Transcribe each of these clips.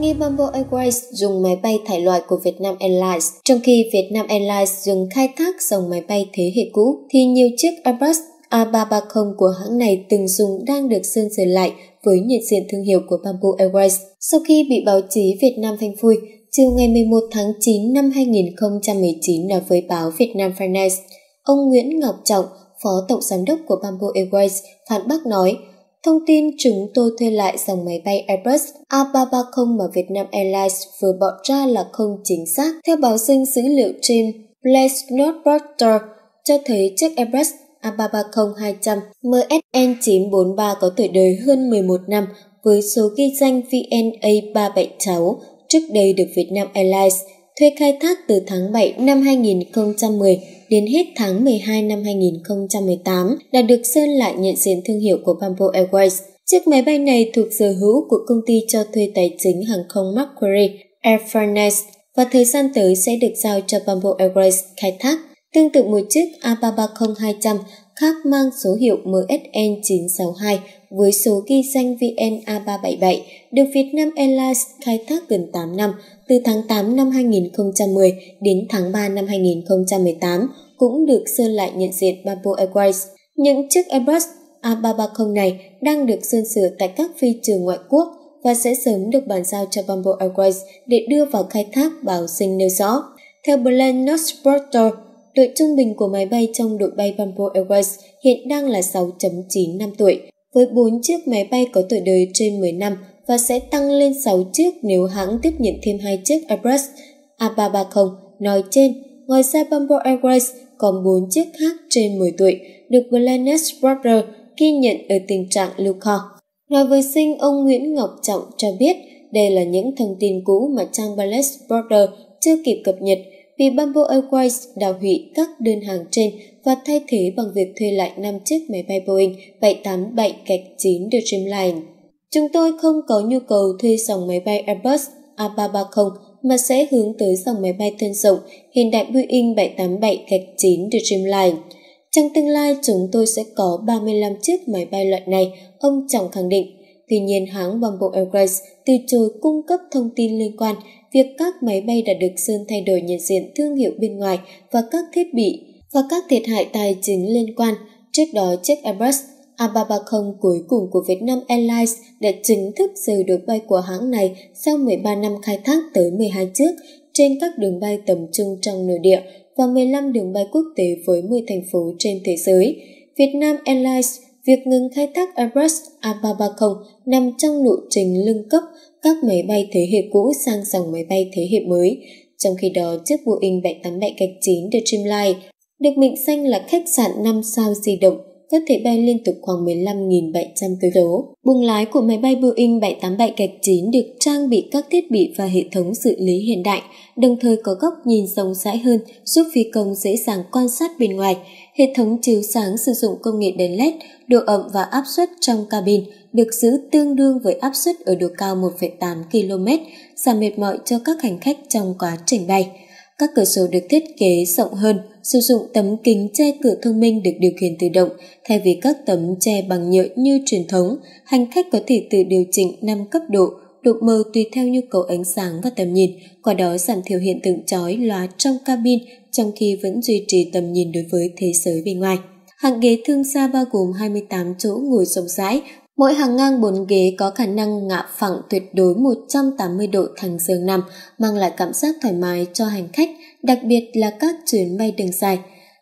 Nghi Bamboo Airways dùng máy bay thải loại của Vietnam Airlines, trong khi Vietnam Airlines dừng khai thác dòng máy bay thế hệ cũ, thì nhiều chiếc Airbus A330 của hãng này từng dùng đang được sơn sửa lại với nhận diện thương hiệu của Bamboo Airways. Sau khi bị báo chí Việt Nam phanh phui, chiều ngày 11 tháng 9 năm 2019 nói với báo Vietnam Finance, Ông Nguyễn Ngọc Trọng, Phó Tổng Giám đốc của Bamboo Airways, phản bác nói, thông tin chúng tôi thuê lại dòng máy bay Airbus A330 mà Vietnam Airlines vừa bỏ ra là không chính xác. Theo báo sinh dữ liệu trên Blaze cho thấy chiếc Airbus A330-200 MSN943 có tuổi đời hơn 11 năm với số ghi danh VNA376 trước đây được Vietnam Airlines thuê khai thác từ tháng 7 năm 2010 đến hết tháng 12 năm 2018 đã được sơn lại nhận diện thương hiệu của Bamboo Airways. Chiếc máy bay này thuộc sở hữu của công ty cho thuê tài chính hàng không Macquarie Air France và thời gian tới sẽ được giao cho Bamboo Airways khai thác. Tương tự một chiếc A330-200 khác mang số hiệu MSN962 với số ghi danh VN A377 được Vietnam Airlines khai thác gần 8 năm từ tháng 8 năm 2010 đến tháng 3 năm 2018 cũng được sơn lại nhận diện Bamboo Airways. Những chiếc Airbus A330 này đang được sơn sửa tại các phi trường ngoại quốc và sẽ sớm được bàn giao cho Bamboo Airways để đưa vào khai thác bảo sinh nêu rõ. Theo Blaine Nussporter, đội trung bình của máy bay trong đội bay Bamboo Airways hiện đang là 6.9 năm tuổi, với 4 chiếc máy bay có tuổi đời trên 10 năm và sẽ tăng lên 6 chiếc nếu hãng tiếp nhận thêm hai chiếc Airbus A330 nói trên. Ngoài ra Bamboo Airways còn 4 chiếc khác trên 10 tuổi được Glennis Brother ghi nhận ở tình trạng lưu kho. Nói với sinh, ông Nguyễn Ngọc Trọng cho biết đây là những thông tin cũ mà trang Ballet Brother chưa kịp cập nhật vì Bamboo Airways đào hủy các đơn hàng trên và thay thế bằng việc thuê lại 5 chiếc máy bay Boeing 787-9 Dreamliner. Chúng tôi không có nhu cầu thuê dòng máy bay Airbus A330 mà sẽ hướng tới dòng máy bay thân rộng hiện đại Boeing 787-9 Dreamliner. Trong tương lai, chúng tôi sẽ có 35 chiếc máy bay loại này, ông Trọng khẳng định. Tuy nhiên, hãng Bamboo Airways từ chối cung cấp thông tin liên quan việc các máy bay đã được Sơn thay đổi nhận diện thương hiệu bên ngoài và các thiết bị và các thiệt hại tài chính liên quan. Trước đó, chiếc Airbus A330 cuối cùng của Việt Nam Airlines đã chính thức rời đội bay của hãng này sau 13 năm khai thác tới 12 chiếc trên các đường bay tầm trung trong nội địa và 15 đường bay quốc tế với 10 thành phố trên thế giới. Việt Nam Airlines, việc ngừng khai thác Airbus A330 nằm trong lộ trình lưng cấp các máy bay thế hệ cũ sang dòng máy bay thế hệ mới. Trong khi đó, chiếc Boeing 787-9 Dreamliner được mệnh danh là khách sạn 5 sao di động chắc thể bay liên tục khoảng 15.700 cây số. Buồng lái của máy bay Boeing 787 gạch 9 được trang bị các thiết bị và hệ thống xử lý hiện đại, đồng thời có góc nhìn rộng rãi hơn giúp phi công dễ dàng quan sát bên ngoài. Hệ thống chiếu sáng sử dụng công nghệ đèn LED, độ ẩm và áp suất trong cabin được giữ tương đương với áp suất ở độ cao 1,8 km, giảm mệt mỏi cho các hành khách trong quá trình bay. Các cửa sổ được thiết kế rộng hơn, sử dụng tấm kính che cửa thông minh được điều khiển tự động thay vì các tấm che bằng nhựa như truyền thống. Hành khách có thể tự điều chỉnh 5 cấp độ, độ mờ tùy theo nhu cầu ánh sáng và tầm nhìn, qua đó giảm thiểu hiện tượng chói lóa trong cabin trong khi vẫn duy trì tầm nhìn đối với thế giới bên ngoài. Hàng ghế thương gia bao gồm 28 chỗ ngồi rộng rãi Mỗi hàng ngang bốn ghế có khả năng ngạ phẳng tuyệt đối 180 độ thành giường nằm, mang lại cảm giác thoải mái cho hành khách, đặc biệt là các chuyến bay đường dài.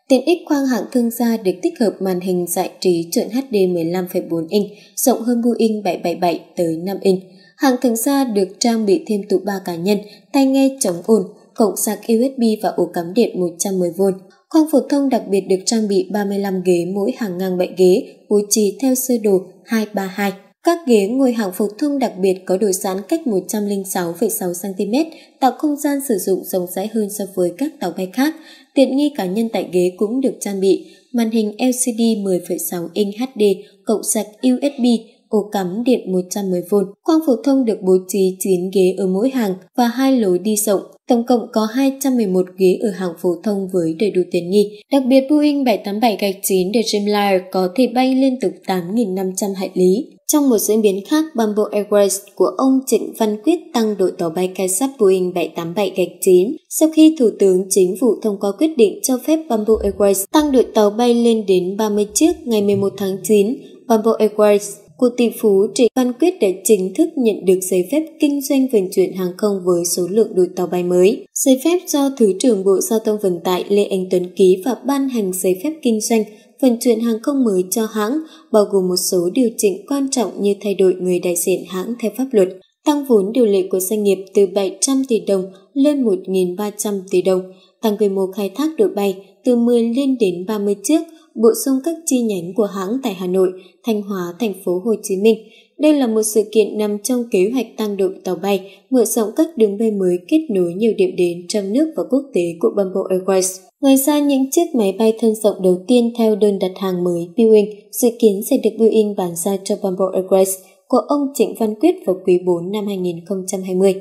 Tiện ích khoang hạng thương gia được tích hợp màn hình giải trí trọn HD 15,4 inch, rộng hơn Boeing 777 tới 5 inch. Hạng thương gia được trang bị thêm tủ ba cá nhân, tai nghe chống ồn, cổng sạc USB và ổ cắm điện 110V khoang phổ thông đặc biệt được trang bị 35 ghế mỗi hàng ngang 7 ghế, bố trí theo sơ đồ 232. Các ghế ngồi hàng phổ thông đặc biệt có độ giãn cách 106,6cm, tạo không gian sử dụng rộng rãi hơn so với các tàu bay khác. Tiện nghi cá nhân tại ghế cũng được trang bị màn hình LCD 10,6 inch HD, cộng sạc USB, ổ cắm điện 110V, quang phổ thông được bố trí 9 ghế ở mỗi hàng và hai lối đi rộng. Tổng cộng có 211 ghế ở hàng phổ thông với đầy đủ tiện nghi. Đặc biệt Boeing 787-9 để Dreamliner có thể bay liên tục 8.500 hải lý. Trong một diễn biến khác, Bamboo Airways của ông Trịnh Văn Quyết tăng đội tàu bay khai sát Boeing 787-9 sau khi Thủ tướng Chính phủ thông qua quyết định cho phép Bamboo Airways tăng đội tàu bay lên đến 30 chiếc ngày 11 tháng 9. Bamboo Airways của tỷ phú Trịnh Văn Quyết đã chính thức nhận được giấy phép kinh doanh vận chuyển hàng không với số lượng đội tàu bay mới. Giấy phép do Thứ trưởng Bộ Giao thông Vận tải Lê Anh Tuấn ký và ban hành giấy phép kinh doanh vận chuyển hàng không mới cho hãng, bao gồm một số điều chỉnh quan trọng như thay đổi người đại diện hãng theo pháp luật, tăng vốn điều lệ của doanh nghiệp từ 700 tỷ đồng lên 1.300 tỷ đồng, tăng quy mô khai thác đội bay từ 10 lên đến 30 chiếc, bổ sung các chi nhánh của hãng tại Hà Nội, Thanh Hóa, thành phố Hồ Chí Minh. Đây là một sự kiện nằm trong kế hoạch tăng độ tàu bay, mở rộng các đường bay mới kết nối nhiều điểm đến trong nước và quốc tế của Bamboo Airways. Ngoài ra, những chiếc máy bay thân rộng đầu tiên theo đơn đặt hàng mới Boeing dự kiến sẽ được Boeing bán ra cho Bamboo Airways của ông Trịnh Văn Quyết vào quý 4 năm 2020.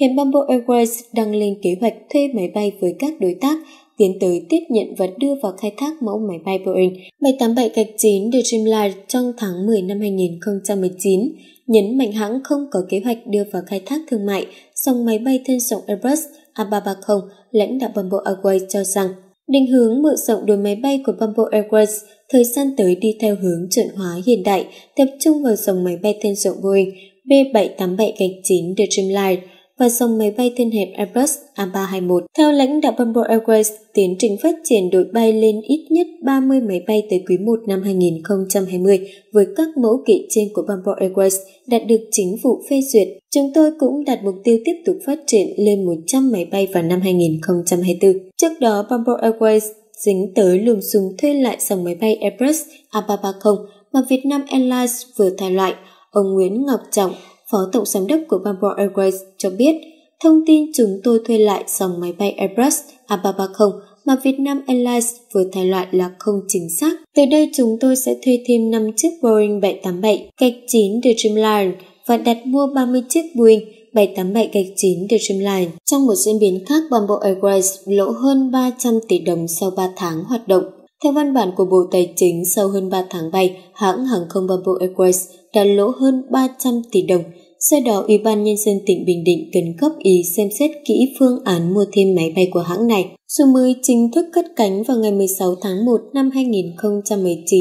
Hiện Bamboo Airways đang lên kế hoạch thuê máy bay với các đối tác tiến tới tiếp nhận và đưa vào khai thác mẫu máy bay Boeing 787-9 Dreamliner trong tháng 10 năm 2019, nhấn mạnh hãng không có kế hoạch đưa vào khai thác thương mại, dòng máy bay thân rộng Airbus A330 lãnh đạo Bamboo Airways cho rằng Định hướng mở rộng đôi máy bay của Bamboo Airways thời gian tới đi theo hướng chuẩn hóa hiện đại, tập trung vào dòng máy bay tên rộng Boeing B787-9 Dreamliner và dòng máy bay thân hẹp Airbus A321. Theo lãnh đạo Bamboo Airways, tiến trình phát triển đội bay lên ít nhất 30 máy bay tới quý 1 năm 2020 với các mẫu kỵ trên của Bamboo Airways đạt được chính phủ phê duyệt. Chúng tôi cũng đặt mục tiêu tiếp tục phát triển lên 100 máy bay vào năm 2024. Trước đó, Bamboo Airways dính tới lùm xùm thuê lại dòng máy bay Airbus A330 mà Vietnam Airlines vừa thải loại. Ông Nguyễn Ngọc Trọng, Phó Tổng Giám đốc của Bamboo Airways cho biết, thông tin chúng tôi thuê lại dòng máy bay Airbus A330 mà việt nam Airlines vừa thay loại là không chính xác. Từ đây chúng tôi sẽ thuê thêm 5 chiếc Boeing 787 gạch 9 Dreamliner và đặt mua 30 chiếc Boeing 787 gạch 9 Dreamliner. Trong một diễn biến khác, Bamboo Airways lỗ hơn 300 tỷ đồng sau 3 tháng hoạt động. Theo văn bản của Bộ Tài chính, sau hơn 3 tháng bay, hãng hàng không Bamboo Airways đã lỗ hơn 300 tỷ đồng. Do đó, Ủy ban Nhân dân tỉnh Bình Định cần cấp ý xem xét kỹ phương án mua thêm máy bay của hãng này. Dù mới chính thức cất cánh vào ngày 16 tháng 1 năm 2019,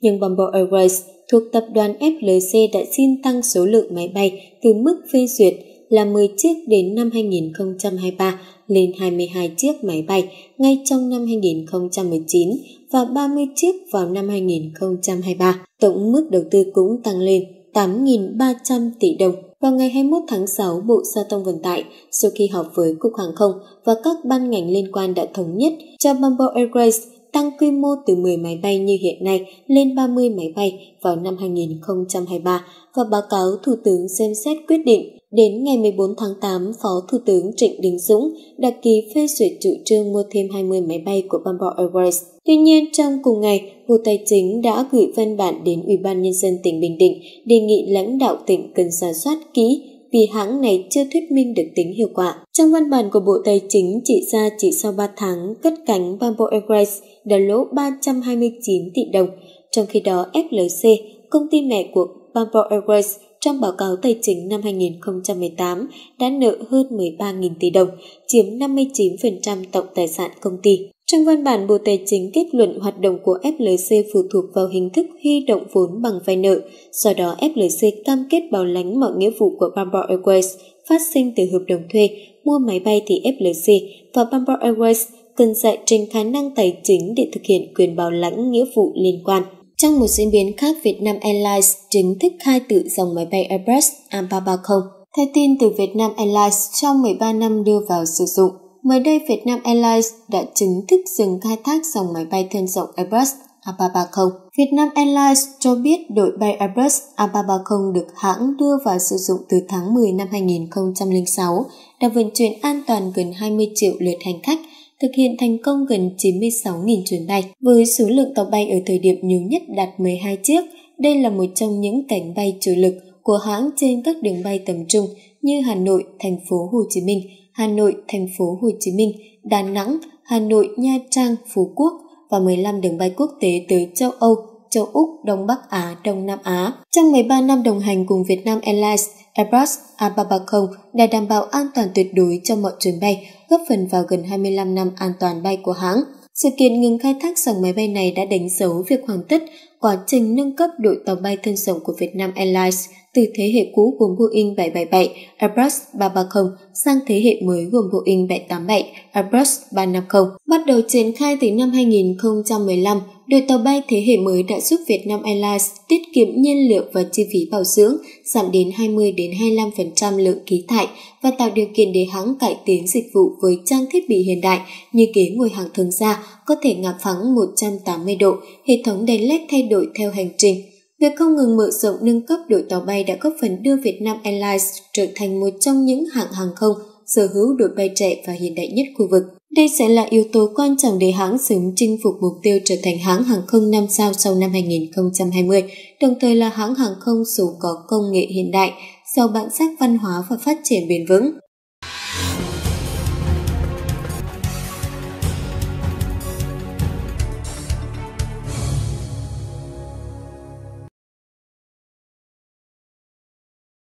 nhưng Bamboo Airways thuộc tập đoàn FLC đã xin tăng số lượng máy bay từ mức phê duyệt là 10 chiếc đến năm 2023 lên 22 chiếc máy bay ngay trong năm 2019 và 30 chiếc vào năm 2023. Tổng mức đầu tư cũng tăng lên 8.300 tỷ đồng. Vào ngày 21 tháng 6, Bộ Giao thông Vận tải sau khi họp với Cục Hàng không và các ban ngành liên quan đã thống nhất cho Bamboo Airways tăng quy mô từ 10 máy bay như hiện nay lên 30 máy bay vào năm 2023 và báo cáo Thủ tướng xem xét quyết định. Đến ngày 14 tháng 8, Phó Thủ tướng Trịnh Đình Dũng đã ký phê duyệt chủ trương mua thêm 20 máy bay của Bamboo Airways. Tuy nhiên, trong cùng ngày, Bộ Tài chính đã gửi văn bản đến Ủy ban Nhân dân tỉnh Bình Định đề nghị lãnh đạo tỉnh cần giả soát kỹ vì hãng này chưa thuyết minh được tính hiệu quả. Trong văn bản của Bộ Tài chính chỉ ra chỉ sau 3 tháng, cất cánh Bamboo Airways đã lỗ 329 tỷ đồng. Trong khi đó, FLC, công ty mẹ của Bamboo Airways trong báo cáo tài chính năm 2018 đã nợ hơn 13.000 tỷ đồng, chiếm 59% tổng tài sản công ty. Trong văn bản Bộ Tài chính kết luận hoạt động của FLC phụ thuộc vào hình thức huy động vốn bằng vay nợ, do đó FLC cam kết bảo lãnh mọi nghĩa vụ của Bamboo Airways phát sinh từ hợp đồng thuê, mua máy bay thì FLC và Bamboo Airways cần giải trình khả năng tài chính để thực hiện quyền bảo lãnh nghĩa vụ liên quan. Trong một diễn biến khác, Vietnam Airlines chính thức khai tử dòng máy bay Airbus A330. Theo tin từ Vietnam Airlines, trong 13 năm đưa vào sử dụng, mới đây Vietnam Airlines đã chính thức dừng khai thác dòng máy bay thân rộng Airbus A330. Vietnam Airlines cho biết đội bay Airbus A330 được hãng đưa vào sử dụng từ tháng 10 năm 2006 đã vận chuyển an toàn gần 20 triệu lượt hành khách – thực hiện thành công gần 96.000 chuyến bay, với số lượng tàu bay ở thời điểm nhiều nhất đạt 12 chiếc. Đây là một trong những cảnh bay chủ lực của hãng trên các đường bay tầm trung như Hà Nội, thành phố Hồ Chí Minh, Hà Nội, thành phố Hồ Chí Minh, Đà Nẵng, Hà Nội, Nha Trang, Phú Quốc và 15 đường bay quốc tế tới châu Âu, châu Úc, Đông Bắc Á, Đông Nam Á. Trong 13 năm đồng hành cùng Vietnam Airlines, Airbus A330 đã đảm bảo an toàn tuyệt đối cho mọi chuyến bay, góp phần vào gần 25 năm an toàn bay của hãng. Sự kiện ngừng khai thác dòng máy bay này đã đánh dấu việc hoàn tất quá trình nâng cấp đội tàu bay thân rộng của Vietnam Airlines từ thế hệ cũ gồm Boeing 777, Airbus 330 sang thế hệ mới gồm Boeing 787, Airbus 350. Bắt đầu triển khai từ năm 2015, đội tàu bay thế hệ mới đã giúp Vietnam Airlines tiết kiệm nhiên liệu và chi phí bảo dưỡng, giảm đến 20 đến 25% lượng khí thải và tạo điều kiện để hãng cải tiến dịch vụ với trang thiết bị hiện đại như ghế ngồi hàng thường gia có thể ngả phẳng 180 độ, hệ thống đèn led thay đổi theo hành trình. Việc không ngừng mở rộng nâng cấp đội tàu bay đã góp phần đưa Việt Nam Airlines trở thành một trong những hãng hàng không sở hữu đội bay trẻ và hiện đại nhất khu vực. Đây sẽ là yếu tố quan trọng để hãng sớm chinh phục mục tiêu trở thành hãng hàng không 5 sao sau năm 2020, đồng thời là hãng hàng không số có công nghệ hiện đại, giàu bản sắc văn hóa và phát triển bền vững.